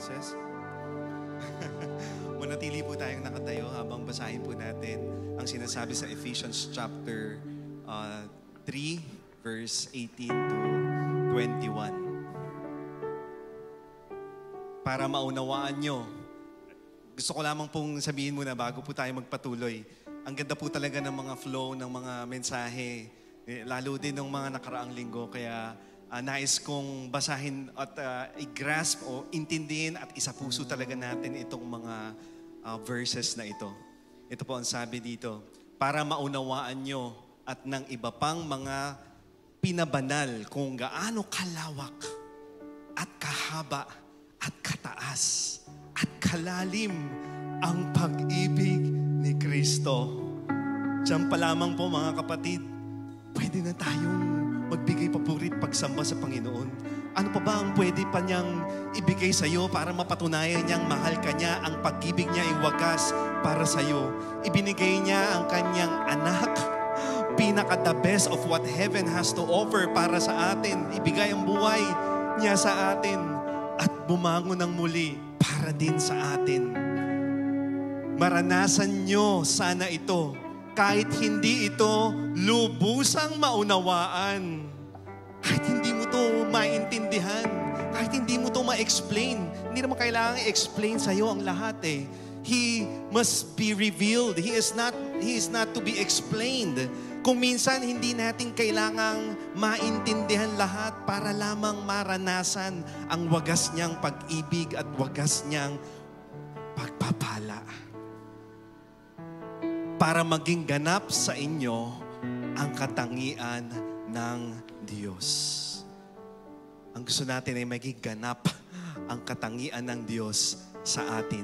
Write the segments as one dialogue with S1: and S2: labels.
S1: says? Manatili po tayong nakatayo habang basahin po natin ang sinasabi sa Ephesians chapter uh, 3 verse 18 to 21. Para maunawaan nyo, gusto ko lamang pong sabihin muna bago po tayo magpatuloy. Ang ganda po talaga ng mga flow, ng mga mensahe, eh, lalo din ng mga nakaraang linggo. Kaya uh, nais kong basahin at uh, i-grasp o intindihin at isapuso talaga natin itong mga uh, verses na ito. Ito po ang sabi dito, para maunawaan nyo at ng iba pang mga pinabanal kung gaano kalawak at kahaba at kataas at kalalim ang pag-ibig ni Kristo. Diyan pa lamang po mga kapatid, pwede na tayong magbigay papuri pagsamba sa Panginoon. Ano pa ba ang pwede pa niyang ibigay sa iyo para mapatunayan niyang mahal ka niya, ang pag-ibig niya ay wagas para sa iyo. Ibinigay niya ang kanyang anak, pinaka the best of what heaven has to offer para sa atin. Ibigay ang buhay niya sa atin at bumangon ng muli para din sa atin. Maranasan niyo sana ito kahit hindi ito lubusang maunawaan, kahit hindi mo to maintindihan, kahit hindi mo to ma-explain, hindi naman kailangan i-explain sa'yo ang lahat eh. He must be revealed. He is not he is not to be explained. Kung minsan hindi natin kailangang maintindihan lahat para lamang maranasan ang wagas niyang pag-ibig at wagas niyang pagpapala para maging ganap sa inyo ang katangian ng Diyos. Ang gusto natin ay maging ganap ang katangian ng Diyos sa atin.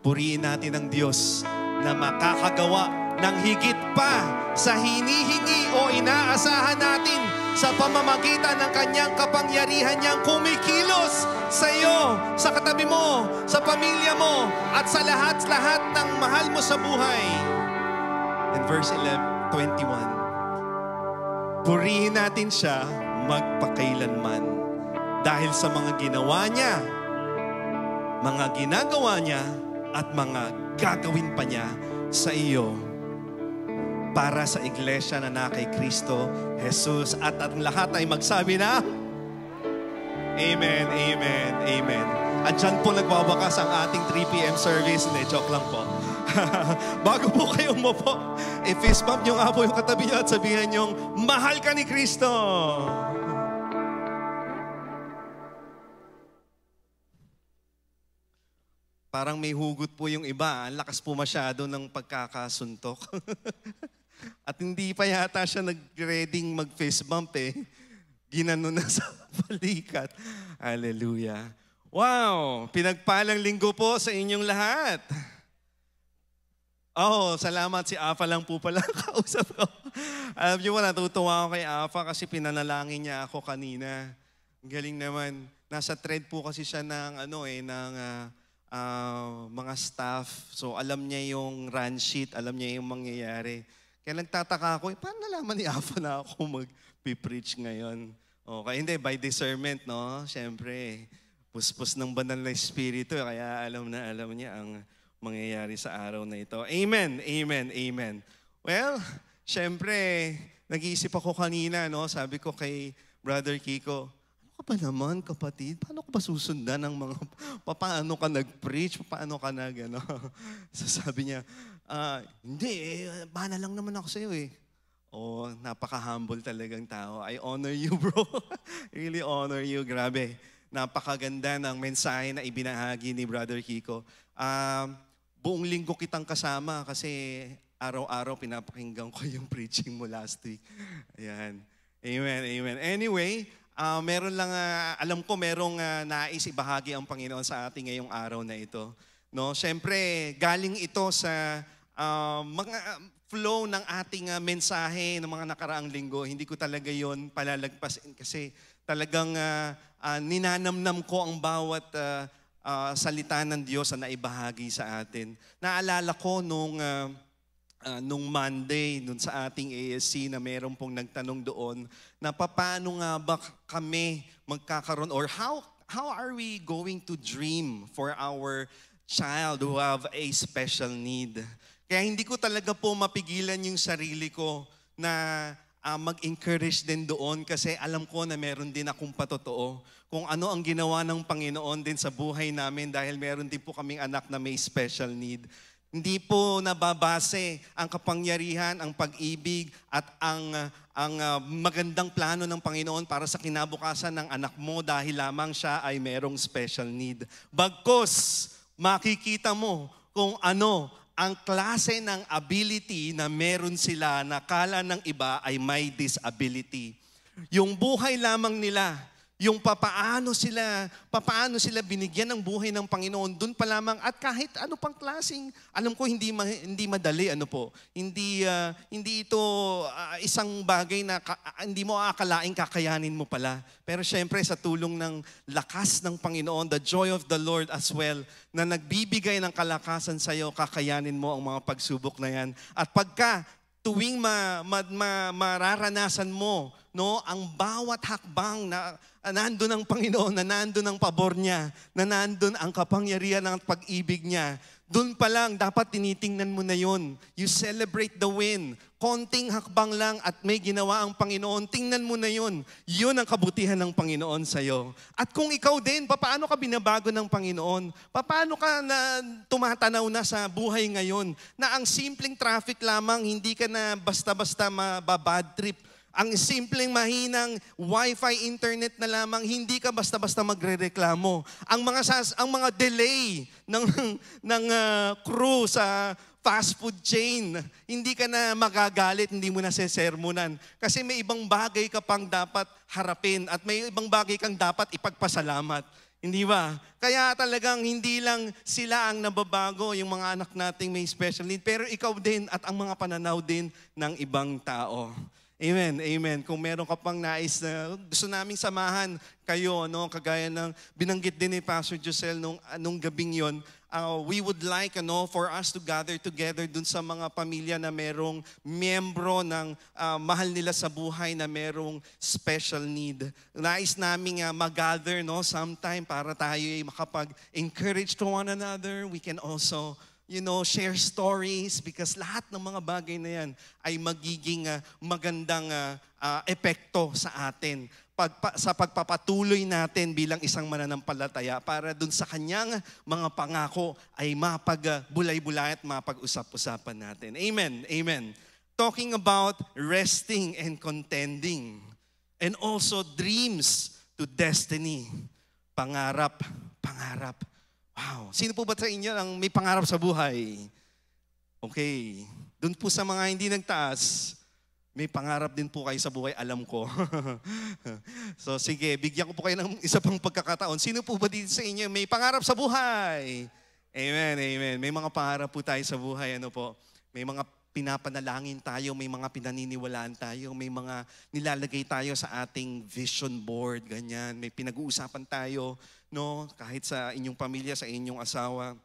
S1: Purihin natin ang Diyos na makakagawa ng higit pa sa hinihingi o inaasahan natin sa pamamagitan ng kanyang kapangyarihan niyang kumikilos sa iyo, sa katabi mo, sa pamilya mo, at sa lahat-lahat ng mahal mo sa buhay in verse 11, 21. Purihin natin siya magpakailanman dahil sa mga ginawa niya, mga ginagawa niya, at mga gagawin pa niya sa iyo para sa iglesia na na kay Kristo, Jesus, at ang lahat ay magsabi na, Amen, Amen, Amen. At dyan po nagwawakas ang ating 3pm service. Hindi, joke lang po. Bago po kayo umupo, i-fist eh, bump nyo nga po yung katabi nyo at sabihin nyo, mahal ka ni Kristo! Parang may hugot po yung iba. Ah. Ang lakas po masyado ng pagkakasuntok. at hindi pa yata siya nag-reading mag-face bump eh. Ginano na sa palikat. Hallelujah. Wow! Pinagpalang linggo po sa inyong lahat. Oh, salamat si Afa lang po pala kausap ko. Alam niyo ba, natutuwa ako kay Afa kasi pinanalangin niya ako kanina. Galing naman. Nasa thread po kasi siya ng, ano eh, ng uh, uh, mga staff. So alam niya yung run sheet, alam niya yung mangyayari. Kaya nagtataka ako, eh, paano nalaman ni Afa na ako mag-preach ngayon? Okay, hindi, by discernment, no? Siyempre, eh, puspos ng banal na espiritu, eh. kaya alam na alam niya ang mangyayari sa araw na ito. Amen, amen, amen. Well, syempre, nag-iisip ako kanina, no? sabi ko kay Brother Kiko, ano ka ba naman kapatid? Paano ko ba susundan ng mga, paano ka nag-preach, paano ka nag, ano? so sabi niya, ah, hindi, eh, bana lang naman ako sa'yo eh. Oh, napaka-humble talagang tao. I honor you, bro. really honor you. Grabe. Napakaganda ng mensahe na ibinahagi ni Brother Kiko. Um, buong linggo kitang kasama kasi araw-araw pinapakinggan ko yung preaching mo last week. Ayan. Amen, amen. Anyway, uh, meron lang, uh, alam ko merong uh, nais ibahagi ang Panginoon sa ating ngayong araw na ito. No, Siyempre, galing ito sa uh, mga flow ng ating uh, mensahe ng mga nakaraang linggo. Hindi ko talaga yon palalagpasin kasi talagang uh, uh, ninanamnam ko ang bawat uh, uh, salita ng Diyos na naibahagi sa atin. Naalala ko nung, uh, uh, nung Monday, dun sa ating ASC na meron pong nagtanong doon na paano nga ba kami magkakaroon or how, how are we going to dream for our child who have a special need? Kaya hindi ko talaga po mapigilan yung sarili ko na uh, mag-encourage din doon kasi alam ko na meron din akong patotoo kung ano ang ginawa ng Panginoon din sa buhay namin dahil meron din po kaming anak na may special need. Hindi po nababase ang kapangyarihan, ang pag-ibig at ang, ang uh, magandang plano ng Panginoon para sa kinabukasan ng anak mo dahil lamang siya ay merong special need. Bagkus, makikita mo kung ano ang klase ng ability na meron sila na kala ng iba ay may disability. Yung buhay lamang nila yung papaano sila, papaano sila binigyan ng buhay ng Panginoon doon pa lamang at kahit ano pang klasing, alam ko hindi ma, hindi madali ano po. Hindi uh, hindi ito uh, isang bagay na ka, uh, hindi mo aakalaing kakayanin mo pala. Pero siyempre sa tulong ng lakas ng Panginoon, the joy of the Lord as well na nagbibigay ng kalakasan sa iyo, kakayanin mo ang mga pagsubok na yan. At pagka tuwing ma, ma, ma, mararanasan mo no ang bawat hakbang na nandoon ng Panginoon, na nandoon ang pabor niya, na nandoon ang kapangyarihan ng pag-ibig niya. Doon pa lang dapat tinitingnan mo na 'yon. You celebrate the win konting hakbang lang at may ginawa ang Panginoon, tingnan mo na yun. Yun ang kabutihan ng Panginoon sa iyo. At kung ikaw din, paano ka binabago ng Panginoon? Paano ka na tumatanaw na sa buhay ngayon na ang simpleng traffic lamang, hindi ka na basta-basta mababad trip. Ang simpleng mahinang wifi internet na lamang, hindi ka basta-basta magrereklamo. Ang mga sas, ang mga delay ng ng uh, crew sa fast food chain. Hindi ka na magagalit, hindi mo na sesermonan. Kasi may ibang bagay ka pang dapat harapin at may ibang bagay kang dapat ipagpasalamat. Hindi ba? Kaya talagang hindi lang sila ang nababago, yung mga anak nating may special need, pero ikaw din at ang mga pananaw din ng ibang tao. Amen, amen. Kung meron ka pang nais na gusto naming samahan kayo, no, kagaya ng binanggit din ni Pastor Josel nung, nung gabing yon uh, we would like ano for us to gather together dun sa mga pamilya na merong miyembro ng uh, mahal nila sa buhay na merong special need. Nais naming uh, mag-gather no sometime para tayo ay makapag-encourage to one another. We can also you know, share stories because lahat ng mga bagay na yan ay magiging uh, magandang uh, uh, epekto sa atin pagpa, sa pagpapatuloy natin bilang isang mananampalataya para dun sa kanyang mga pangako ay mapagbulay-bulay at mapag-usap-usapan natin. Amen. Amen. Talking about resting and contending and also dreams to destiny. Pangarap, pangarap. Wow. Sino po ba sa inyo ang may pangarap sa buhay? Okay. Doon po sa mga hindi nagtaas, may pangarap din po kayo sa buhay, alam ko. so sige, bigyan ko po kayo ng isa pang pagkakataon. Sino po ba dito sa inyo may pangarap sa buhay? Amen, amen. May mga pangarap po tayo sa buhay, ano po. May mga pinapanalangin tayo, may mga pinaniniwalaan tayo, may mga nilalagay tayo sa ating vision board, ganyan. May pinag-uusapan tayo, no? Kahit sa inyong pamilya, sa inyong asawa.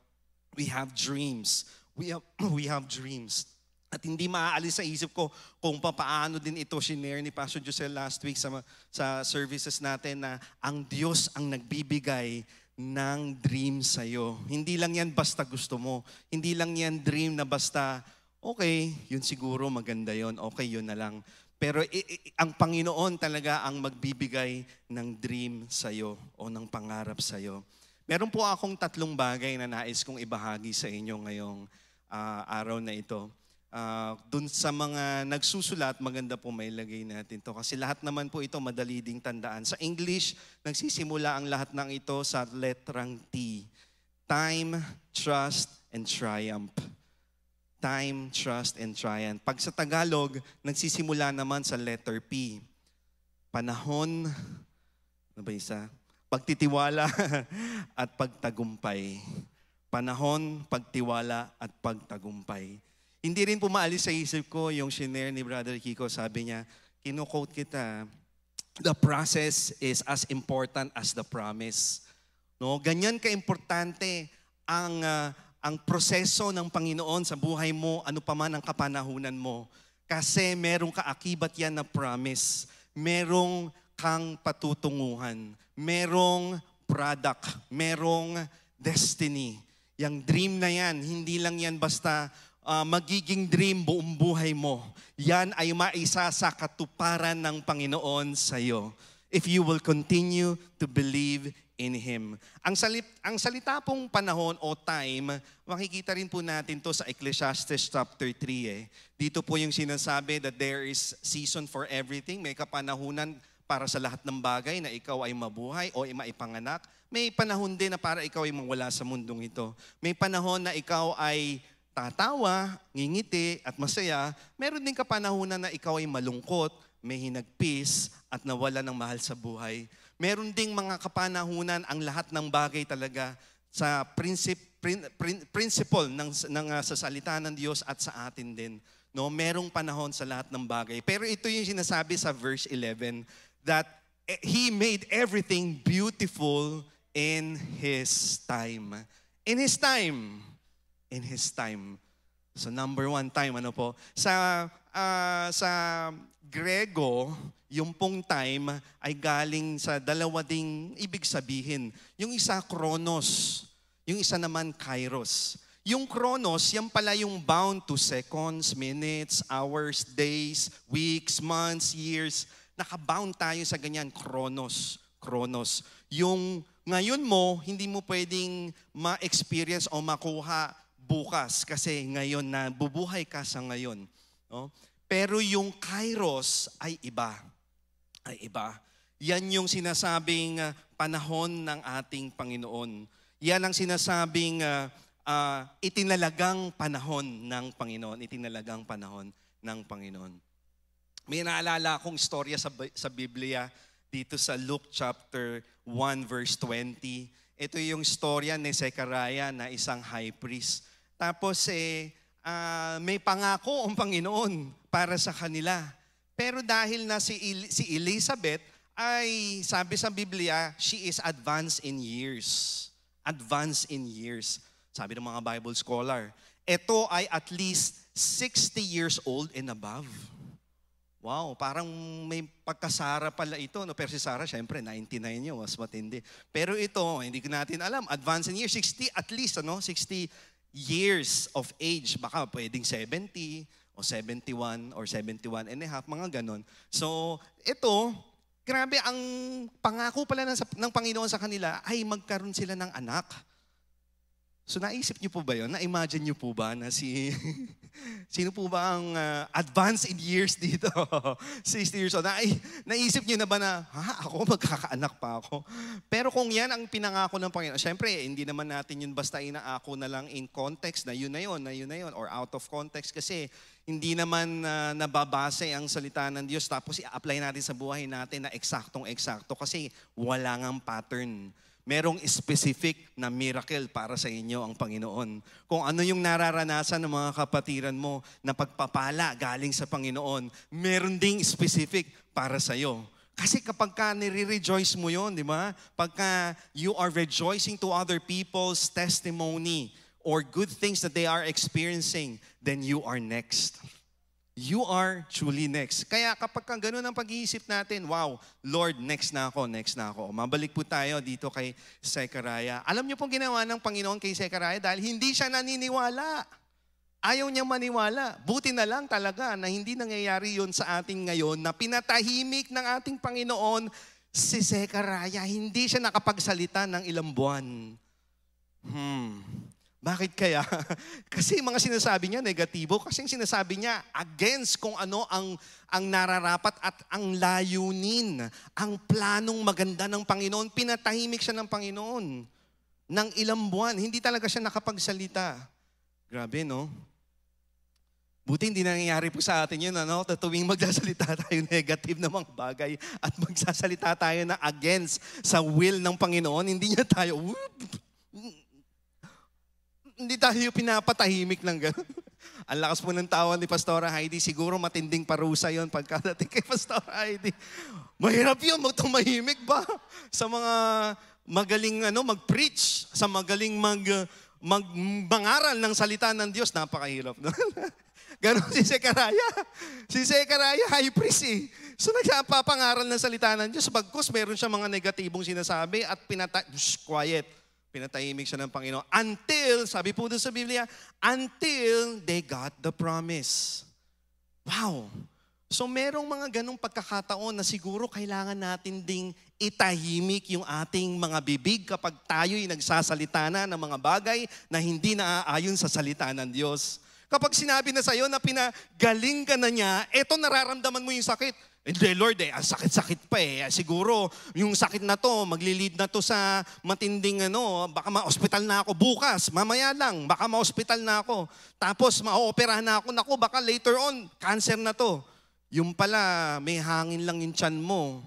S1: We have dreams. We have, we have dreams. At hindi maaalis sa isip ko kung paano din ito sinare ni Pastor Josel last week sa, sa services natin na ang Diyos ang nagbibigay ng dream sa'yo. Hindi lang yan basta gusto mo. Hindi lang yan dream na basta, okay, yun siguro maganda yon okay, yun na lang. Pero i- i- ang Panginoon talaga ang magbibigay ng dream sa'yo o ng pangarap sa'yo. Meron po akong tatlong bagay na nais kong ibahagi sa inyo ngayong uh, araw na ito. Uh, dun sa mga nagsusulat, maganda po may lagay natin to kasi lahat naman po ito madali ding tandaan. Sa English, nagsisimula ang lahat ng ito sa letrang T. Time, trust, and triumph. Time, trust, and triumph. Pag sa Tagalog, nagsisimula naman sa letter P. Panahon, ano ba isa? Pagtitiwala at pagtagumpay. Panahon, pagtiwala at pagtagumpay. Hindi rin pumaalis sa isip ko yung shinare ni Brother Kiko. Sabi niya, kinu-quote kita, the process is as important as the promise. No, ganyan kaimportante ang uh, ang proseso ng Panginoon sa buhay mo, ano pa man ang kapanahunan mo. Kasi merong kaakibat yan na promise. Merong kang patutunguhan. Merong product. Merong destiny. Yung dream na yan, hindi lang yan basta uh, magiging dream buong buhay mo, yan ay maisa sa katuparan ng Panginoon sa iyo if you will continue to believe in Him. Ang, salip, ang salita pong panahon o time, makikita rin po natin to sa Ecclesiastes chapter 3. Eh. Dito po yung sinasabi that there is season for everything. May kapanahunan para sa lahat ng bagay na ikaw ay mabuhay o ay maipanganak. May panahon din na para ikaw ay mawala sa mundong ito. May panahon na ikaw ay tatawa, ngingiti at masaya, meron din kapanahunan na ikaw ay malungkot, may hinagpis at nawala ng mahal sa buhay. Meron ding mga kapanahunan ang lahat ng bagay talaga sa prinsip, prin, prin, principle ng, ng uh, sa salita ng Diyos at sa atin din. No, merong panahon sa lahat ng bagay. Pero ito yung sinasabi sa verse 11 that eh, he made everything beautiful in his time. In his time in His time. So number one time, ano po? Sa, uh, sa Grego, yung pong time ay galing sa dalawa ding ibig sabihin. Yung isa, chronos. Yung isa naman, kairos. Yung chronos, yan pala yung bound to seconds, minutes, hours, days, weeks, months, years. Nakabound tayo sa ganyan, chronos. Chronos. Yung ngayon mo, hindi mo pwedeng ma-experience o makuha bukas kasi ngayon na bubuhay ka sa ngayon. No? Pero yung kairos ay iba. Ay iba. Yan yung sinasabing ah, panahon ng ating Panginoon. Yan ang sinasabing uh, uh, itinalagang panahon ng Panginoon. Itinalagang panahon ng Panginoon. May naalala akong istorya sa, sa Biblia dito sa Luke chapter 1 verse 20. Ito yung istorya ni Zechariah na isang high priest. Tapos eh, uh, may pangako ang Panginoon para sa kanila. Pero dahil na si, El- si Elizabeth ay sabi sa Biblia, she is advanced in years. Advanced in years. Sabi ng mga Bible scholar, ito ay at least 60 years old and above. Wow, parang may pagkasara pala ito. No? Pero si Sarah, syempre, 99 yun, mas matindi. Pero ito, hindi natin alam, advanced in year, 60 at least, ano? 60 years of age. Baka pwedeng 70 o 71 or 71 and a half, mga ganon. So, ito, grabe, ang pangako pala ng, ng Panginoon sa kanila ay magkaroon sila ng anak. So naisip niyo po ba yun? Na-imagine niyo po ba na si... sino po ba ang uh, ah, advanced in years dito? 60 years old. Na, naisip niyo na ba na, ha, ako magkakaanak pa ako? Pero kung yan ang pinangako ng Panginoon, syempre, hindi naman natin yun basta inaako na lang in context na yun na yun, na yun na yun, or out of context kasi hindi naman uh, nababase ang salita ng Diyos tapos i-apply natin sa buhay natin na eksaktong-eksakto kasi wala ngang pattern merong specific na miracle para sa inyo ang Panginoon. Kung ano yung nararanasan ng mga kapatiran mo na pagpapala galing sa Panginoon, meron ding specific para sa iyo. Kasi kapag ka nire-rejoice mo yon, di ba? Pagka you are rejoicing to other people's testimony or good things that they are experiencing, then you are next you are truly next. Kaya kapag kang ganun ang pag-iisip natin, wow, Lord, next na ako, next na ako. Mabalik po tayo dito kay Zechariah. Alam niyo pong ginawa ng Panginoon kay Zechariah dahil hindi siya naniniwala. Ayaw niyang maniwala. Buti na lang talaga na hindi nangyayari yon sa atin ngayon na pinatahimik ng ating Panginoon si Zechariah. Hindi siya nakapagsalita ng ilang buwan. Hmm. Bakit kaya? kasi mga sinasabi niya negatibo kasi yung sinasabi niya against kung ano ang ang nararapat at ang layunin, ang planong maganda ng Panginoon. Pinatahimik siya ng Panginoon ng ilang buwan. Hindi talaga siya nakapagsalita. Grabe, no? Buti hindi nangyayari po sa atin yun, ano? Tuwing magsasalita tayo negative na mga bagay at magsasalita tayo na against sa will ng Panginoon, hindi niya tayo, whoop, hindi tayo pinapatahimik ng gano'n. Ang lakas po ng tawa ni Pastora Heidi. Siguro matinding parusa yon pagkadating kay Pastora Heidi. Mahirap yun, magtumahimik ba? Sa mga magaling ano, mag-preach, sa magaling mag, mag, mangaral ng salita ng Diyos, napakahirap. Ganon si Sekaraya. Si Sekaraya, high priest eh. So nagpapangaral ng salita ng Diyos. Bagkos meron siya mga negatibong sinasabi at pinata... Shh, quiet Pinatahimik siya ng Panginoon. Until, sabi po doon sa Biblia, until they got the promise. Wow! So merong mga ganong pagkakataon na siguro kailangan natin ding itahimik yung ating mga bibig kapag tayo'y nagsasalita na ng mga bagay na hindi naaayon sa salita ng Diyos. Kapag sinabi na sa'yo na pinagaling ka na niya, eto nararamdaman mo yung sakit hindi, Lord, eh, ang sakit-sakit pa eh. Siguro, yung sakit na to, maglilid na to sa matinding ano, baka ma-hospital na ako bukas, mamaya lang, baka ma-hospital na ako. Tapos, ma-operahan na ako, naku, baka later on, cancer na to. Yung pala, may hangin lang yung tiyan mo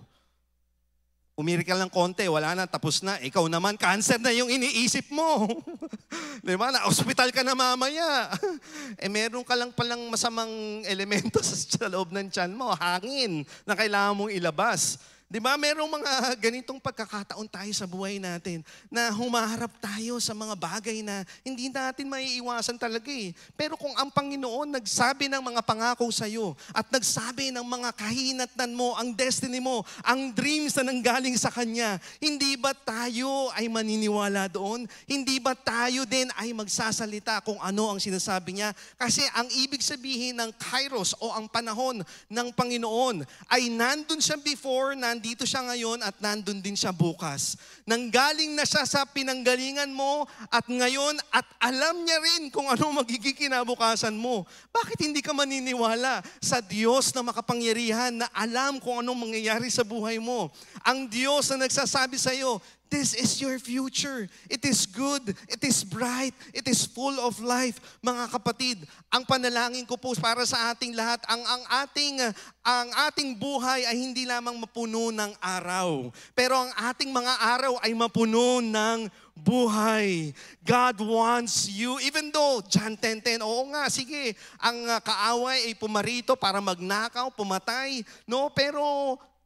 S1: Umiri ka lang konti, wala na, tapos na. Ikaw naman, cancer na yung iniisip mo. Di ba? Na-hospital ka na mamaya. eh meron ka lang palang masamang elemento sa, sa loob ng tiyan mo, hangin, na kailangan mong ilabas. Di ba? Merong mga ganitong pagkakataon tayo sa buhay natin na humaharap tayo sa mga bagay na hindi natin maiiwasan talaga eh. Pero kung ang Panginoon nagsabi ng mga pangako sa iyo at nagsabi ng mga kahinatnan mo, ang destiny mo, ang dreams na nanggaling sa Kanya, hindi ba tayo ay maniniwala doon? Hindi ba tayo din ay magsasalita kung ano ang sinasabi niya? Kasi ang ibig sabihin ng kairos o ang panahon ng Panginoon ay nandun siya before, na nandito siya ngayon at nandun din siya bukas. Nanggaling na siya sa pinanggalingan mo at ngayon at alam niya rin kung ano magiging kinabukasan mo. Bakit hindi ka maniniwala sa Diyos na makapangyarihan na alam kung anong mangyayari sa buhay mo? Ang Diyos na nagsasabi sa iyo, This is your future. It is good. It is bright. It is full of life. Mga kapatid, ang panalangin ko po para sa ating lahat, ang, ang, ating, ang ating buhay ay hindi lamang mapuno ng araw. Pero ang ating mga araw ay mapuno ng buhay. God wants you, even though, John 10.10, 10, oo nga, sige, ang kaaway ay pumarito para magnakaw, pumatay, no? Pero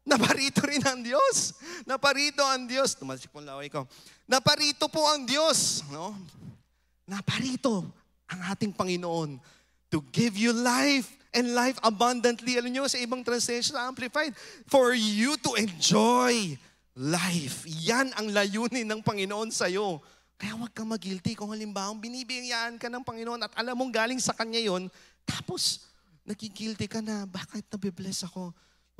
S1: Naparito rin ang Diyos. Naparito ang Diyos. Tumasik po laway ko. Naparito po ang Diyos. No? Naparito ang ating Panginoon to give you life and life abundantly. Alam nyo, sa ibang translation, amplified, for you to enjoy life. Yan ang layunin ng Panginoon sa iyo. Kaya huwag kang magilty kung halimbawa binibigyan ka ng Panginoon at alam mong galing sa Kanya yon tapos nagigilty ka na, bakit nabibless ako?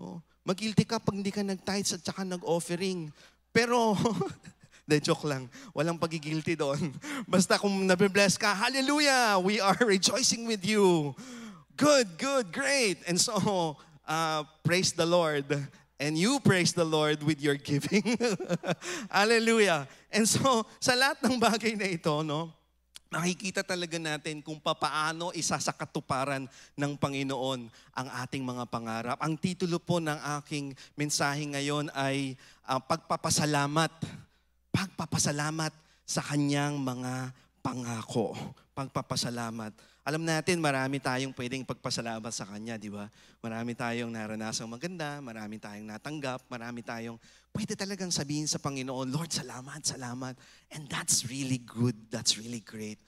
S1: Oh, Magilty ka pag hindi ka nag-tithes at saka nag-offering. Pero, de joke lang, walang pagigilty doon. Basta kung nabibless ka, hallelujah, we are rejoicing with you. Good, good, great. And so, uh, praise the Lord. And you praise the Lord with your giving. hallelujah. And so, sa lahat ng bagay na ito, no, makikita talaga natin kung papaano isasakatuparan ng Panginoon ang ating mga pangarap. Ang titulo po ng aking mensahe ngayon ay uh, pagpapasalamat. Pagpapasalamat sa kanyang mga pangako. Pagpapasalamat. Alam natin, marami tayong pwedeng pagpasalamat sa Kanya, di ba? Marami tayong naranasang maganda, marami tayong natanggap, marami tayong pwede talagang sabihin sa Panginoon, Lord, salamat, salamat. And that's really good. That's really great.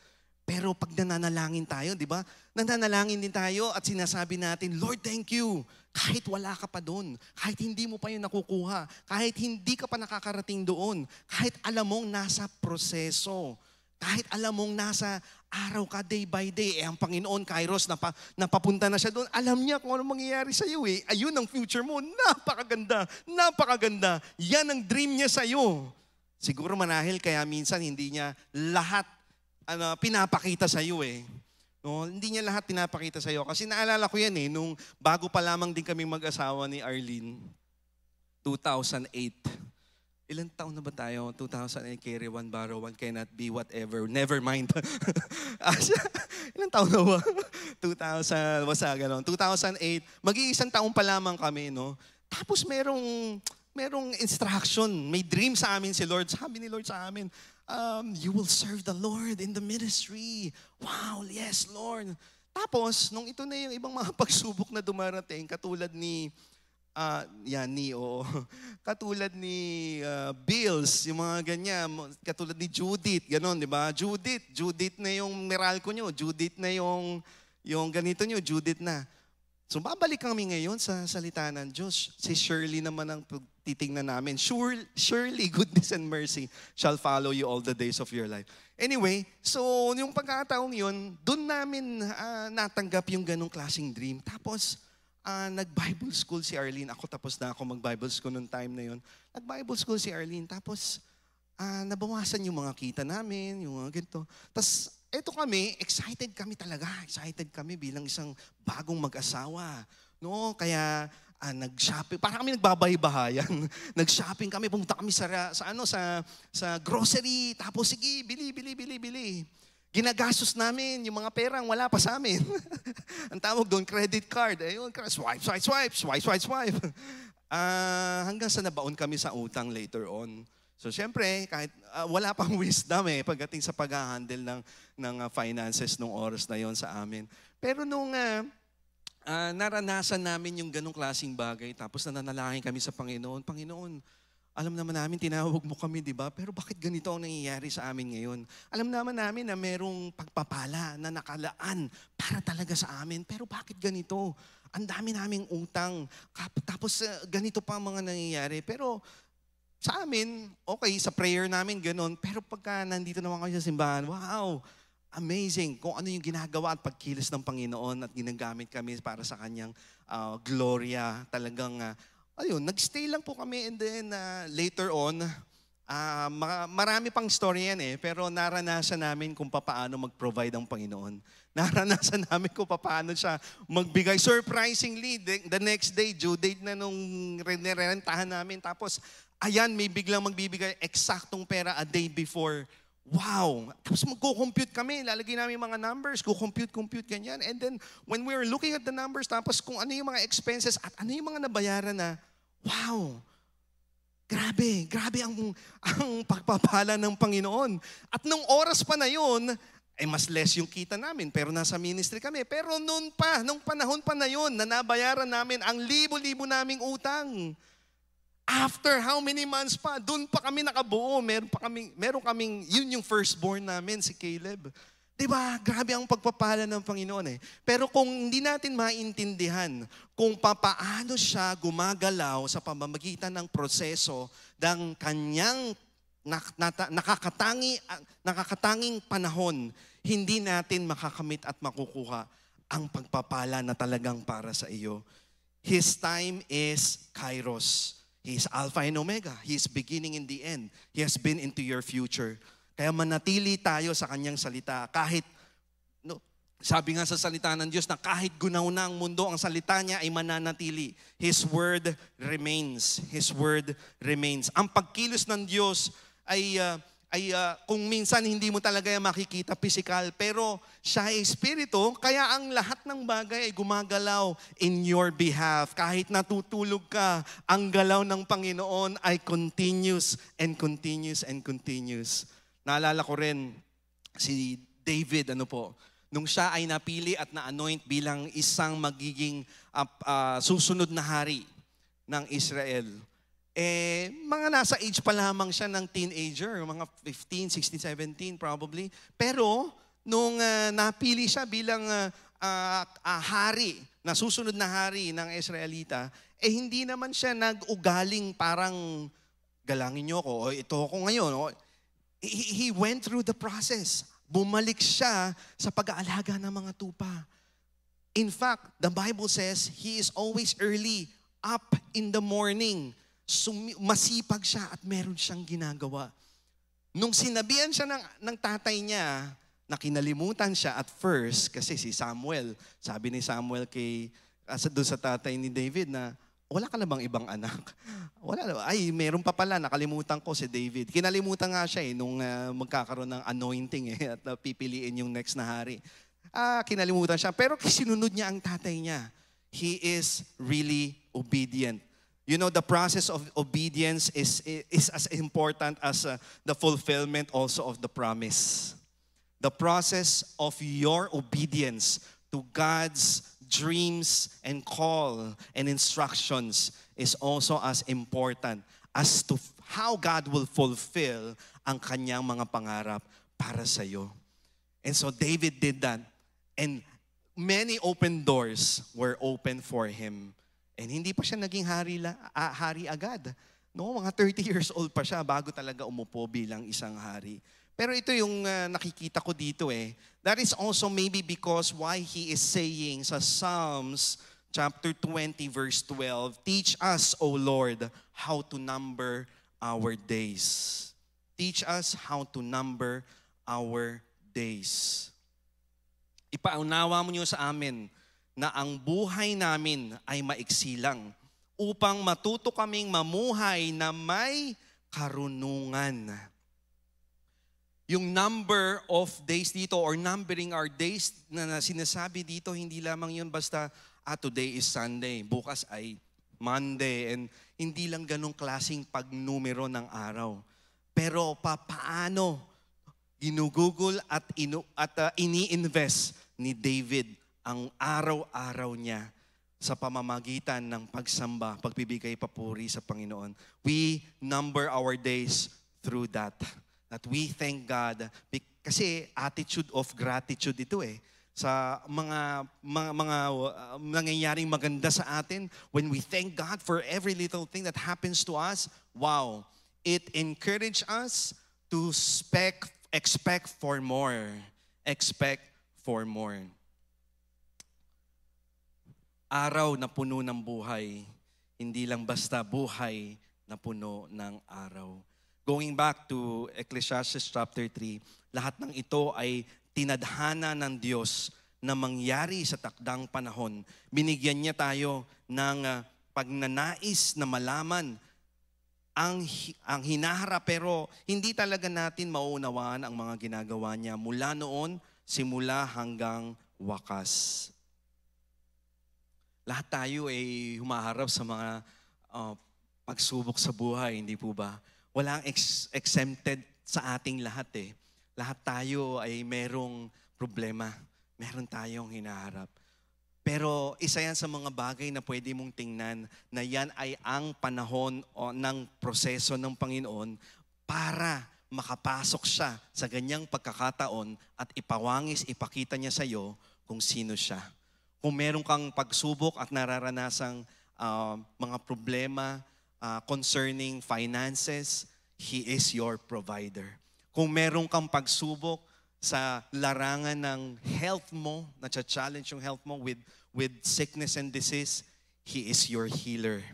S1: Pero pag nananalangin tayo, di ba? Nananalangin din tayo at sinasabi natin, Lord, thank you. Kahit wala ka pa doon, kahit hindi mo pa yun nakukuha, kahit hindi ka pa nakakarating doon, kahit alam mong nasa proseso, kahit alam mong nasa araw ka day by day, eh ang Panginoon, Kairos, napa, napapunta na siya doon, alam niya kung ano mangyayari sa iyo eh. Ayun ang future mo, napakaganda, napakaganda. Yan ang dream niya sa iyo. Siguro manahil kaya minsan hindi niya lahat ano, pinapakita sa iyo eh. No, hindi niya lahat pinapakita sa iyo. Kasi naalala ko yan eh, nung bago pa lamang din kami mag-asawa ni Arlene, 2008 Ilang taon na ba tayo? 2008, and carry one borrow, one cannot be whatever. Never mind. Asya, ilan taon na ba? 2,000, basta ganon. 2008, mag-iisang taon pa lamang kami, no? Tapos merong, merong instruction, may dream sa amin si Lord. Sabi ni Lord sa amin, um, you will serve the Lord in the ministry. Wow, yes, Lord. Tapos, nung ito na yung ibang mga pagsubok na dumarating, katulad ni Uh, yan, ni, oo. katulad ni uh, Bills, yung mga ganyan. Katulad ni Judith, ganun, di ba? Judith, Judith na yung Meralco nyo. Judith na yung, yung ganito nyo, Judith na. So babalik kami ngayon sa salita ng Diyos. Si Shirley naman ang titingnan namin. Surely, surely goodness and mercy shall follow you all the days of your life. Anyway, so yung pagkataong yun, doon namin uh, natanggap yung ganong klaseng dream. Tapos, uh, nag-Bible school si Arlene. Ako tapos na ako mag-Bible school noong time na yon. Nag-Bible school si Arlene. Tapos, uh, nabawasan yung mga kita namin, yung mga ganito. Tapos, eto kami, excited kami talaga. Excited kami bilang isang bagong mag-asawa. No? Kaya, ah, nag-shopping. Parang kami nagbabaybahayan. nag-shopping kami, pumunta kami sa, sa, ano, sa, sa grocery. Tapos sige, bili, bili, bili, bili. Ginagastos namin yung mga perang wala pa sa amin. Ang tawag doon, credit card. Ayun, swipe, swipe, swipe, swipe, swipe, swipe. Uh, hanggang sa nabaon kami sa utang later on. So siyempre, kahit uh, wala pang wisdom eh pagdating sa pag-handle ng, ng uh, finances nung oras na yon sa amin. Pero nung uh, uh, naranasan namin yung ganong klasing bagay, tapos nananalangin kami sa Panginoon, Panginoon, alam naman namin, tinawag mo kami, di ba? Pero bakit ganito ang nangyayari sa amin ngayon? Alam naman namin na merong pagpapala na nakalaan para talaga sa amin. Pero bakit ganito? Ang dami naming utang. Tapos eh, ganito pa ang mga nangyayari. Pero sa amin, okay, sa prayer namin, ganun. Pero pagka nandito naman kami sa simbahan, wow, amazing kung ano yung ginagawa at pagkilos ng Panginoon at ginagamit kami para sa kanyang uh, gloria. Talagang uh, ayun, nagstay lang po kami and then uh, later on, uh, marami pang story yan eh, pero naranasan namin kung paano mag-provide ang Panginoon. Naranasan namin kung paano siya magbigay. Surprisingly, the next day, due date na nung nirentahan namin, tapos ayan, may biglang magbibigay eksaktong pera a day before Wow! Tapos mag-compute kami, lalagay namin mga numbers, co-compute, compute, ganyan. And then, when we were looking at the numbers, tapos kung ano yung mga expenses at ano yung mga nabayaran na, wow! Grabe, grabe ang, ang pagpapala ng Panginoon. At nung oras pa na yun, ay eh, mas less yung kita namin, pero nasa ministry kami. Pero noon pa, nung panahon pa na yun, na nabayaran namin ang libo-libo naming utang. After how many months pa, doon pa kami nakabuo. Meron pa kami, meron kaming, yun yung firstborn namin, si Caleb. Di ba? Grabe ang pagpapala ng Panginoon eh. Pero kung hindi natin maintindihan kung paano siya gumagalaw sa pamamagitan ng proseso ng kanyang nakakatangi, ah, nakakatanging panahon, hindi natin makakamit at makukuha ang pagpapala na talagang para sa iyo. His time is kairos. He is Alpha and Omega. He is beginning and the end. He has been into your future. Kaya manatili tayo sa kanyang salita. Kahit, no, sabi nga sa salita ng Diyos na kahit gunaw na ang mundo, ang salita niya ay mananatili. His word remains. His word remains. Ang pagkilos ng Diyos ay... Uh, ay uh, kung minsan hindi mo talaga yan makikita physical, pero siya ay espiritu, kaya ang lahat ng bagay ay gumagalaw in your behalf. Kahit natutulog ka, ang galaw ng Panginoon ay continuous and continuous and continuous. Naalala ko rin si David, ano po, nung siya ay napili at na-anoint bilang isang magiging uh, uh, susunod na hari ng Israel eh, mga nasa age pa lamang siya ng teenager, mga 15, 16, 17 probably. Pero, nung uh, napili siya bilang uh, uh, uh, hari, na susunod na hari ng Israelita, eh hindi naman siya nag-ugaling parang galangin niyo ako, o ito ako ngayon. O, he, he went through the process. Bumalik siya sa pag-aalaga ng mga tupa. In fact, the Bible says, he is always early, up in the morning sumi- masipag siya at meron siyang ginagawa. Nung sinabihan siya ng, ng tatay niya, na siya at first, kasi si Samuel, sabi ni Samuel kay, uh, ah, doon sa tatay ni David na, wala ka na ibang anak? Wala. Ay, meron pa pala. Nakalimutan ko si David. Kinalimutan nga siya eh, nung uh, magkakaroon ng anointing eh, at uh, pipiliin yung next na hari. Ah, kinalimutan siya. Pero sinunod niya ang tatay niya. He is really obedient. You know, the process of obedience is, is as important as uh, the fulfillment also of the promise. The process of your obedience to God's dreams and call and instructions is also as important as to how God will fulfill ang kanyang mga pangarap para sa iyo. And so David did that. And many open doors were open for him. And hindi pa siya naging hari, la, ah, hari agad. No, mga 30 years old pa siya bago talaga umupo bilang isang hari. Pero ito yung uh, nakikita ko dito eh. That is also maybe because why he is saying sa Psalms chapter 20 verse 12, Teach us, O Lord, how to number our days. Teach us how to number our days. Ipaunawa mo niyo sa amin na ang buhay namin ay maiksilang upang matuto kaming mamuhay na may karunungan. Yung number of days dito or numbering our days na sinasabi dito, hindi lamang yun basta, ah, today is Sunday, bukas ay Monday, and hindi lang ganong klasing pagnumero ng araw. Pero papaano ginugugol at, inu- at uh, ini-invest ni David ang araw-araw niya sa pamamagitan ng pagsamba, pagbibigay papuri sa Panginoon. We number our days through that. That we thank God kasi attitude of gratitude ito eh sa mga mga, mga uh, nangyayaring maganda sa atin when we thank God for every little thing that happens to us wow it encourage us to spec, expect for more expect for more araw na puno ng buhay, hindi lang basta buhay na puno ng araw. Going back to Ecclesiastes chapter 3, lahat ng ito ay tinadhana ng Diyos na mangyari sa takdang panahon. Binigyan niya tayo ng ah, pagnanais na malaman ang, ang hinaharap pero hindi talaga natin mauunawaan ang mga ginagawa niya mula noon simula hanggang wakas. Lahat tayo ay humaharap sa mga uh, pagsubok sa buhay, hindi po ba? Walang ex- exempted sa ating lahat eh. Lahat tayo ay merong problema. Meron tayong hinaharap. Pero isa yan sa mga bagay na pwede mong tingnan na yan ay ang panahon o, ng proseso ng Panginoon para makapasok siya sa ganyang pagkakataon at ipawangis, ipakita niya sa iyo kung sino siya. Kung meron kang pagsubok at nararanasang uh, mga problema uh, concerning finances, He is your provider. Kung meron kang pagsubok sa larangan ng health mo, na challenge yung health mo with, with sickness and disease, He is your healer.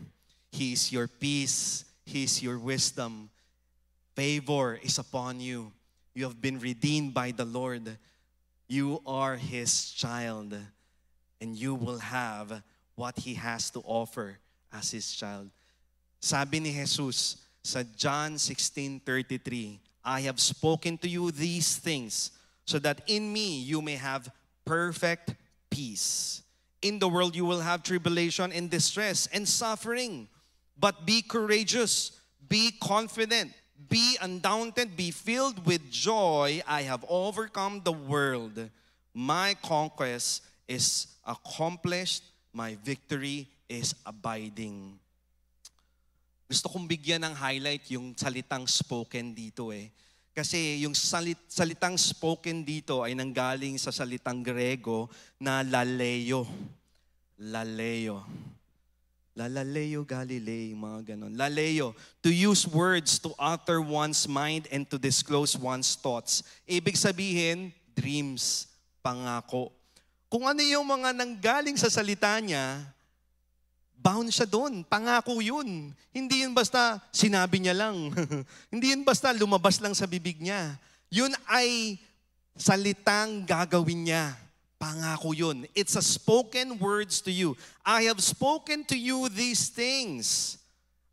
S1: He is your peace. He is your wisdom. Favor is upon you. You have been redeemed by the Lord. You are His child. and you will have what He has to offer as His child. Sabi ni Jesus sa John 16:33, I have spoken to you these things so that in me you may have perfect peace. In the world you will have tribulation and distress and suffering, but be courageous, be confident, be undaunted, be filled with joy. I have overcome the world. My conquest is accomplished, my victory is abiding. Gusto kong bigyan ng highlight yung salitang spoken dito eh. Kasi yung salit, salitang spoken dito ay nanggaling sa salitang Grego na laleo. Laleo. Lalaleo Galilei, mga ganon. Laleo, to use words to utter one's mind and to disclose one's thoughts. Ibig sabihin, dreams, pangako, kung ano yung mga nanggaling sa salita niya, bound siya doon. Pangako yun. Hindi yun basta sinabi niya lang. Hindi yun basta lumabas lang sa bibig niya. Yun ay salitang gagawin niya. Pangako yun. It's a spoken words to you. I have spoken to you these things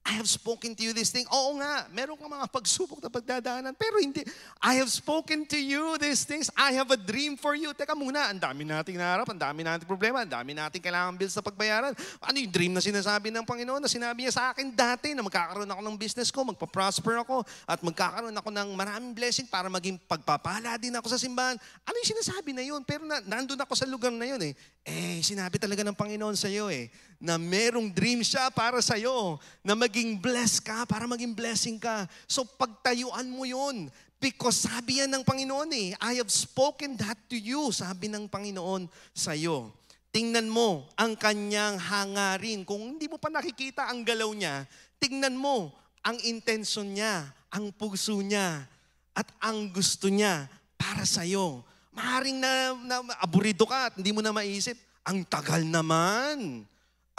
S1: I have spoken to you this thing. Oo nga, meron kang mga pagsubok na pagdadaanan, pero hindi. I have spoken to you these things. I have a dream for you. Teka muna, ang dami nating naharap, ang dami nating problema, ang dami nating kailangan bills sa pagbayaran. Ano yung dream na sinasabi ng Panginoon na sinabi niya sa akin dati na magkakaroon ako ng business ko, magpa-prosper ako, at magkakaroon ako ng maraming blessing para maging pagpapala din ako sa simbahan. Ano yung sinasabi na yun? Pero na, nandun ako sa lugar na yun eh. Eh, sinabi talaga ng Panginoon sa iyo eh, na merong dream siya para sa iyo, na maging maging blessed ka, para maging blessing ka. So pagtayuan mo yun. Because sabi yan ng Panginoon eh, I have spoken that to you, sabi ng Panginoon sa iyo. Tingnan mo ang kanyang hangarin. Kung hindi mo pa nakikita ang galaw niya, tingnan mo ang intensyon niya, ang puso niya, at ang gusto niya para sa iyo. Maring na, na aburido ka at hindi mo na maiisip, ang tagal naman.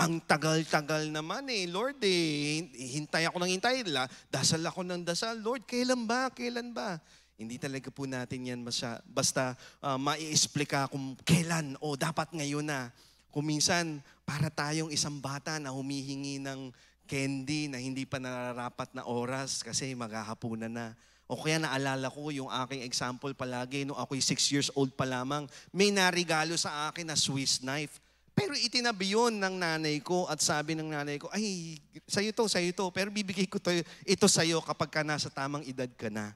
S1: Ang tagal-tagal naman eh, Lord eh, hintay ako ng hintay, la, dasal ako ng dasal. Lord, kailan ba? Kailan ba? Hindi talaga po natin yan masya, basta uh, ah, mai kung kailan o dapat ngayon na. Kung minsan, para tayong isang bata na humihingi ng candy na hindi pa nararapat na oras kasi maghahapunan na. O kaya naalala ko yung aking example palagi nung ako'y 6 years old pa lamang, may narigalo sa akin na Swiss knife. Pero itinabi yun ng nanay ko at sabi ng nanay ko, ay, sa'yo to, sa'yo to, pero bibigay ko to, ito sa'yo kapag ka nasa tamang edad ka na.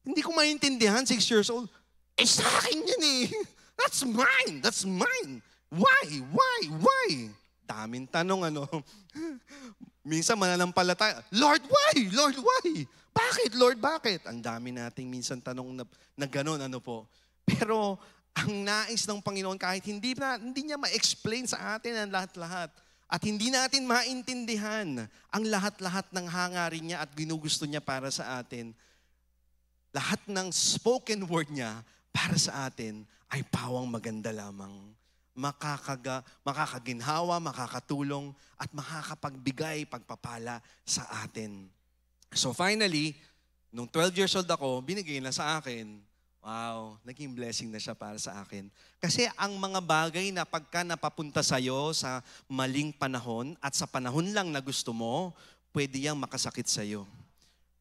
S1: Hindi ko maintindihan, six years old, eh sa akin yan eh. That's mine, that's mine. Why, why, why? Daming tanong ano. minsan mananampalataya, Lord, why? Lord, why? Bakit, Lord, bakit? Ang dami nating minsan tanong na, na gano'n, ano po. Pero ang nais ng Panginoon kahit hindi, na, hindi niya ma-explain sa atin ang lahat-lahat. At hindi natin maintindihan ang lahat-lahat ng hangarin niya at ginugusto niya para sa atin. Lahat ng spoken word niya para sa atin ay pawang maganda lamang. Makakaga, makakaginhawa, makakatulong, at makakapagbigay pagpapala sa atin. So finally, nung 12 years old ako, binigay na sa akin Wow, naging blessing na siya para sa akin. Kasi ang mga bagay na pagka napapunta sa iyo sa maling panahon at sa panahon lang na gusto mo, pwede yang makasakit iyo.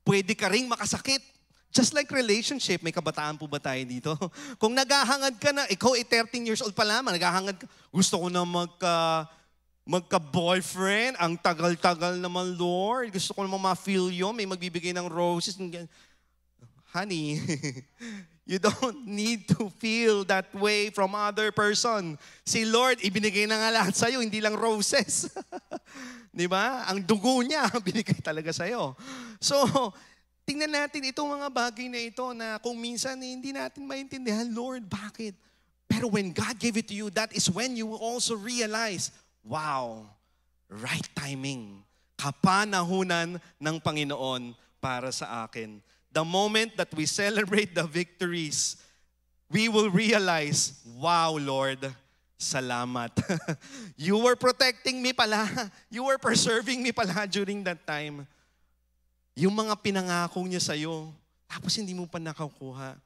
S1: Pwede ka ring makasakit. Just like relationship, may kabataan po ba tayo dito? Kung naghahangad ka na, ikaw ay 13 years old pa lamang, naghahangad ka, gusto ko na magka, magka-boyfriend, ang tagal-tagal naman, Lord. Gusto ko naman ma-feel yun, may magbibigay ng roses. Honey, You don't need to feel that way from other person. Si Lord, ibinigay na nga lahat sa'yo, hindi lang roses. Di ba? Ang dugo niya, binigay talaga sa'yo. So, tingnan natin itong mga bagay na ito na kung minsan eh, hindi natin maintindihan, Lord, bakit? Pero when God gave it to you, that is when you will also realize, wow, right timing, kapanahunan ng Panginoon para sa akin the moment that we celebrate the victories, we will realize, wow, Lord, salamat. you were protecting me pala. You were preserving me pala during that time. Yung mga pinangakong niya sa'yo, tapos hindi mo pa nakakuha.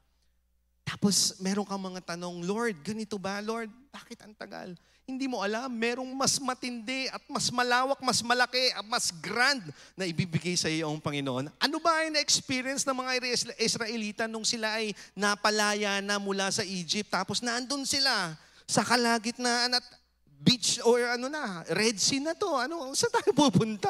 S1: Tapos meron kang mga tanong, Lord, ganito ba? Lord, bakit ang tagal? Hindi mo alam, merong mas matindi at mas malawak, mas malaki, at mas grand na ibibigay sa iyo ang Panginoon. Ano ba ang experience ng mga Israelita nung sila ay napalaya na mula sa Egypt tapos naandun sila sa kalagitnaan at beach or ano na, Red Sea na to. Ano, saan tayo pupunta?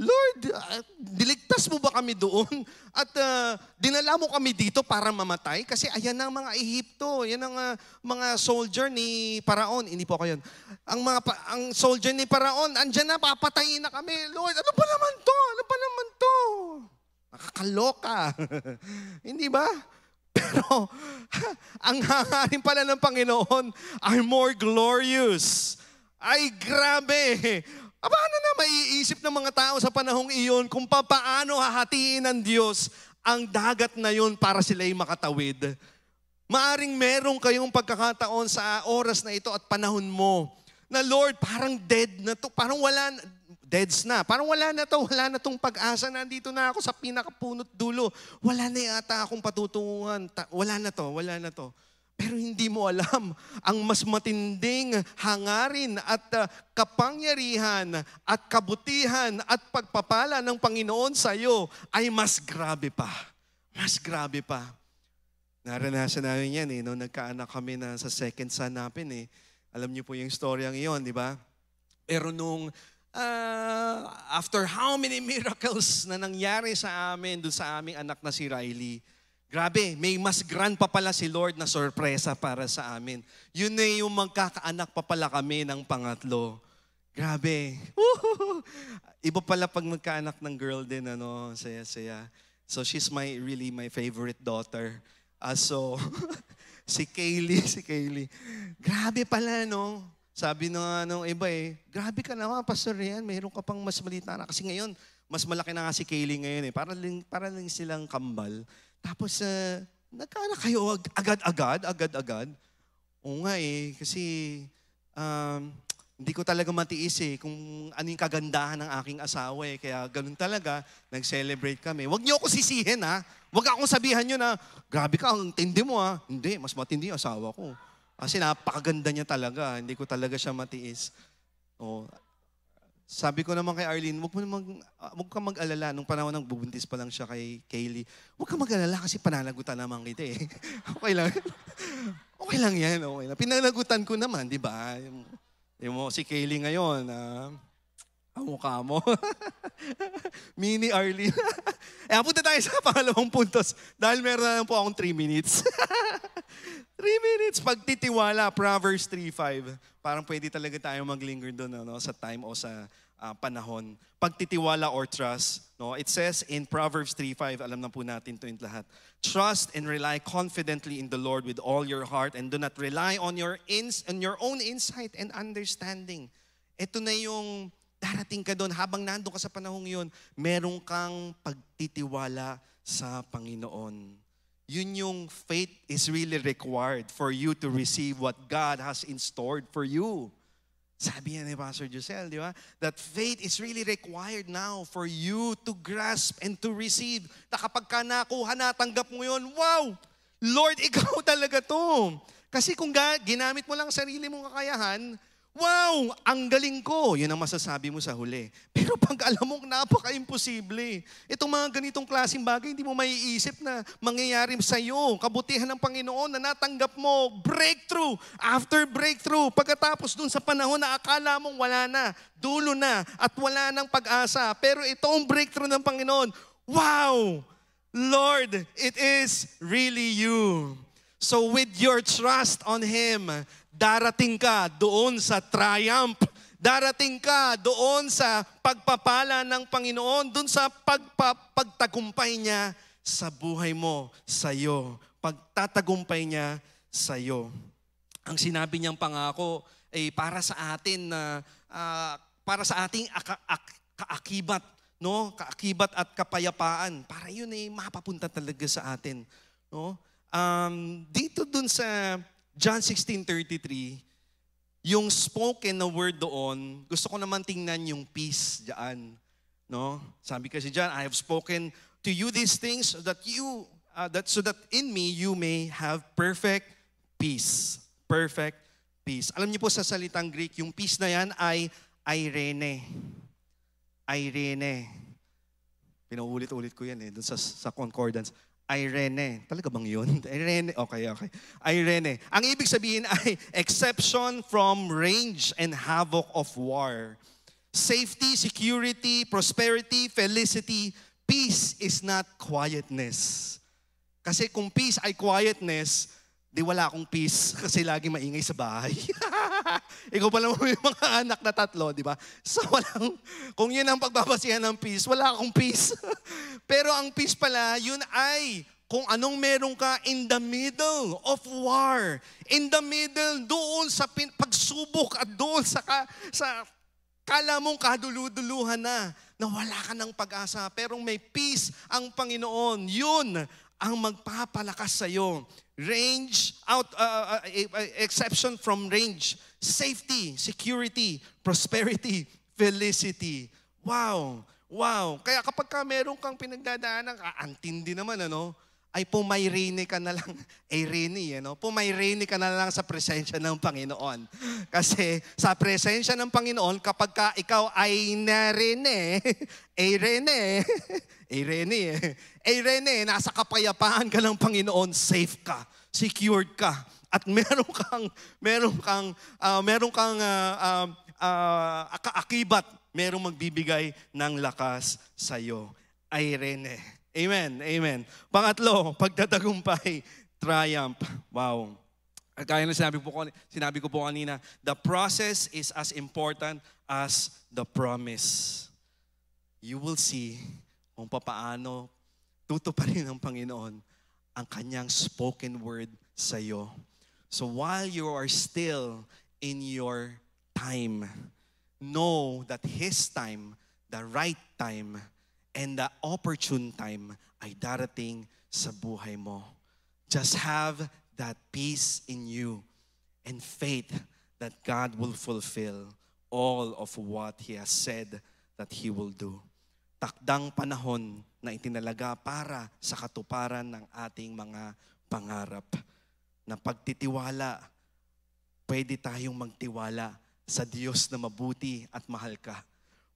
S1: Lord, uh, ah, diligtas mo ba kami doon? At uh, dinala mo kami dito para mamatay? Kasi ayan ang mga Ehipto, yan ang uh, mga soldier ni Paraon. Hindi po kayo. Ang, mga, ang soldier ni Paraon, andyan na, papatayin na kami. Lord, ano pa naman to? Ano pa naman to? Nakakaloka. Hindi ba? Pero ang hangarin pala ng Panginoon ay more glorious. Ay, grabe! Aba, ano na maiisip ng mga tao sa panahong iyon kung paano hahatiin ng Diyos ang dagat na yon para sila'y makatawid. Maaring merong kayong pagkakataon sa oras na ito at panahon mo na Lord, parang dead na to, parang wala, Deads na. Parang wala na to, wala na tong pag-asa. Nandito na ako sa pinakapunot dulo. Wala na yata akong patutunguhan. wala na to, wala na to. Pero hindi mo alam ang mas matinding hangarin at uh, kapangyarihan at kabutihan at pagpapala ng Panginoon sa iyo ay mas grabe pa. Mas grabe pa. Naranasan namin yan eh. Noong nagkaanak kami na sa second son namin eh. Alam niyo po yung story ang iyon, di ba? Pero nung uh, after how many miracles na nangyari sa amin, doon sa aming anak na si Riley, grabe, may mas grand pa pala si Lord na sorpresa para sa amin. Yun na yung magkakaanak pa pala kami ng pangatlo. Grabe. Woohoo! Iba pala pag magkaanak ng girl din, ano, saya-saya. So she's my, really my favorite daughter. Uh, so, si Kaylee, si Kaylee. Grabe pala, no? Sabi na ah, nung iba eh, grabe ka naman, Pastor Rian, mayroon ka pang mas maliit na anak. Kasi ngayon, mas malaki na nga si Kaylee ngayon eh. Para lang, para lang silang kambal. Tapos, uh, ah, nagkaanak kayo agad-agad, agad-agad. Oo nga eh, kasi um, hindi ko talaga matiis eh kung ano yung kagandahan ng aking asawa eh. Kaya ganun talaga, nag-celebrate kami. Huwag niyo ako sisihin ha. Huwag akong sabihan niyo na, grabe ka, ang tindi mo ha. Hindi, mas matindi yung asawa ko. Kasi napakaganda niya talaga. Hindi ko talaga siya matiis. Oh, sabi ko naman kay Arlene, wag mo naman, ah, wag ka mag-alala. Nung panahon ng bubuntis pa lang siya kay Kaylee, wag ka mag-alala kasi pananagutan naman kita eh. okay lang. okay lang yan, okay lang. Pinanagutan ko naman, di ba? Yung mo, si Kaylee ngayon, ah, ang mukha mo. Mini Arlene. eh, punta tayo sa pangalawang puntos. Dahil meron na lang po akong 3 minutes. Three minutes. Pagtitiwala, Proverbs 3.5. Parang pwede talaga tayo maglinger doon ano, sa time o sa uh, panahon. Pagtitiwala or trust. No? It says in Proverbs 3.5, alam na po natin to in lahat. Trust and rely confidently in the Lord with all your heart and do not rely on your, ins on your own insight and understanding. Ito na yung darating ka doon. Habang nandun ka sa panahong yun, merong kang pagtitiwala sa Panginoon. Yun yung faith is really required for you to receive what God has in store for you. Sabi niya ni Pastor Giselle, di ba? That faith is really required now for you to grasp and to receive. Na kapag ka nakuha natanggap mo yun, wow! Lord, ikaw talaga to. Kasi kung ginamit mo lang sarili mong kakayahan, Wow! Ang galing ko! Yun ang masasabi mo sa huli. Pero pag alam mong napaka-imposible, itong mga ganitong klaseng bagay, hindi mo maiisip na mangyayari sa iyo. Kabutihan ng Panginoon na natanggap mo breakthrough after breakthrough. Pagkatapos dun sa panahon na akala mong wala na, dulo na, at wala ng pag-asa. Pero itong breakthrough ng Panginoon, wow! Lord, it is really you. So with your trust on Him, Darating ka doon sa triumph. Darating ka doon sa pagpapala ng Panginoon, doon sa pagpapagtagumpay niya sa buhay mo, sa iyo. Pagtatagumpay niya sa iyo. Ang sinabi niyang pangako ay eh, para sa atin na uh, para sa ating ak- ak- kaakibat, no? Kaakibat at kapayapaan. Para yun ay eh, mapapunta talaga sa atin, no? Um, dito dun sa John 16:33, yung spoken na word doon, gusto ko naman tingnan yung peace diyan, no? Sabi kasi diyan, I have spoken to you these things so that you uh, that so that in me you may have perfect peace. Perfect peace. Alam niyo po sa salitang Greek, yung peace na yan ay Irene. Irene. Pinaulit-ulit ko yan eh, dun sa, sa concordance. Irene. Talaga bang yun? Irene. Okay, okay. Irene. Ang ibig sabihin ay exception from range and havoc of war. Safety, security, prosperity, felicity, peace is not quietness. Kasi kung peace ay quietness, di wala akong peace kasi lagi maingay sa bahay. Ikaw pa naman may mga anak na tatlo, di ba? So walang, kung yun ang pagbabasihan ng peace, wala akong peace. Pero ang peace pala, yun ay kung anong meron ka in the middle of war, in the middle doon sa pin- pagsubok at doon sa, ka, sa kala mong kaduluduluhan na, na wala ka ng pag-asa, pero may peace ang Panginoon. Yun ang magpapalakas sa iyo range out uh uh, uh, uh, exception from range safety security prosperity felicity wow wow kaya kapag ka meron kang pinagdadaanan kaantindi ah, naman ano ay pumayrene ka na lang. Irene, you know? Pumayrene ka na lang sa presensya ng Panginoon. Kasi sa presensya ng Panginoon, kapag ka ikaw ay narene, Irene, Irene, Irene, nasa kapayapaan ka ng Panginoon, safe ka, secured ka, at meron kang, meron kang, uh, meron kang uh, ah, uh, ah, uh, kaakibat, meron magbibigay ng lakas sa'yo. Irene. Amen, amen. Pangatlo, pagtatagumpay, triumph. Wow. Kaya na sinabi, po, sinabi ko po kanina, the process is as important as the promise. You will see kung papaano tutuparin ng Panginoon ang kanyang spoken word sa iyo. So while you are still in your time, know that His time, the right time, and the opportune time ay darating sa buhay mo. Just have that peace in you and faith that God will fulfill all of what He has said that He will do. Takdang panahon na itinalaga para sa katuparan ng ating mga pangarap. Na pagtitiwala, pwede tayong magtiwala sa Diyos na mabuti at mahal ka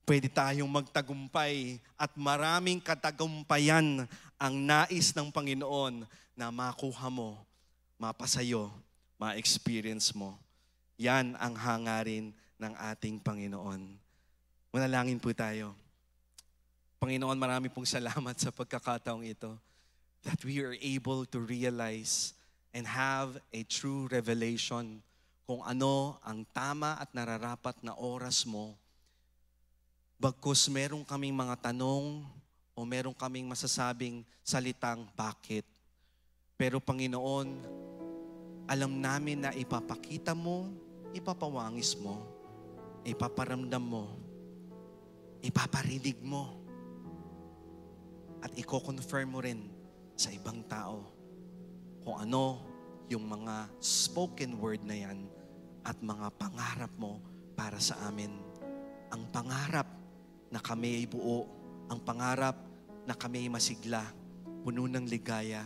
S1: pwede tayong magtagumpay at maraming katagumpayan ang nais ng Panginoon na makuha mo, mapasayo, ma-experience mo. Yan ang hangarin ng ating Panginoon. Manalangin po tayo. Panginoon, marami pong salamat sa pagkakataong ito that we are able to realize and have a true revelation kung ano ang tama at nararapat na oras mo Bagkus meron kaming mga tanong o meron kaming masasabing salitang bakit. Pero Panginoon, alam namin na ipapakita mo, ipapawangis mo, ipaparamdam mo, ipaparinig mo, at i-confirm mo rin sa ibang tao kung ano yung mga spoken word na yan at mga pangarap mo para sa amin. Ang pangarap na kami ay buo, ang pangarap na kami ay masigla, puno ng ligaya,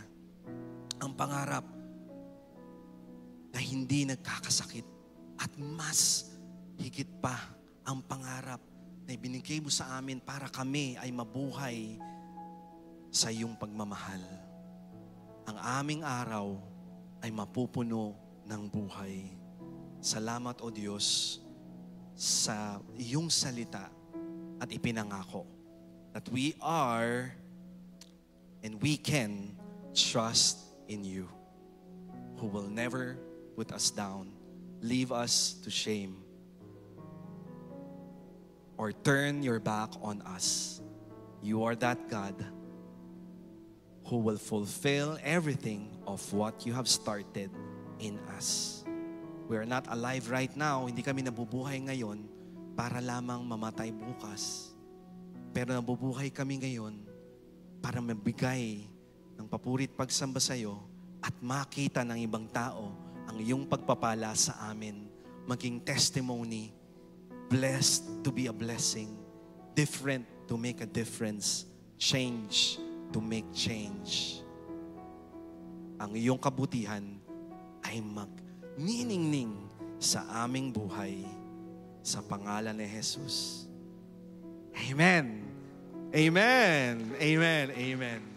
S1: ang pangarap na hindi nagkakasakit at mas higit pa ang pangarap na ibinigay mo sa amin para kami ay mabuhay sa iyong pagmamahal. Ang aming araw ay mapupuno ng buhay. Salamat o Diyos sa iyong salita at ipinangako that we are and we can trust in you who will never put us down, leave us to shame, or turn your back on us. You are that God who will fulfill everything of what you have started in us. We are not alive right now, hindi kami nabubuhay ngayon, para lamang mamatay bukas. Pero nabubuhay kami ngayon para mabigay ng papurit pagsamba sa iyo at makita ng ibang tao ang iyong pagpapala sa amin. Maging testimony, blessed to be a blessing, different to make a difference, change to make change. Ang iyong kabutihan ay magniningning sa aming buhay sa pangalan ni Jesus. Amen. Amen. Amen. Amen.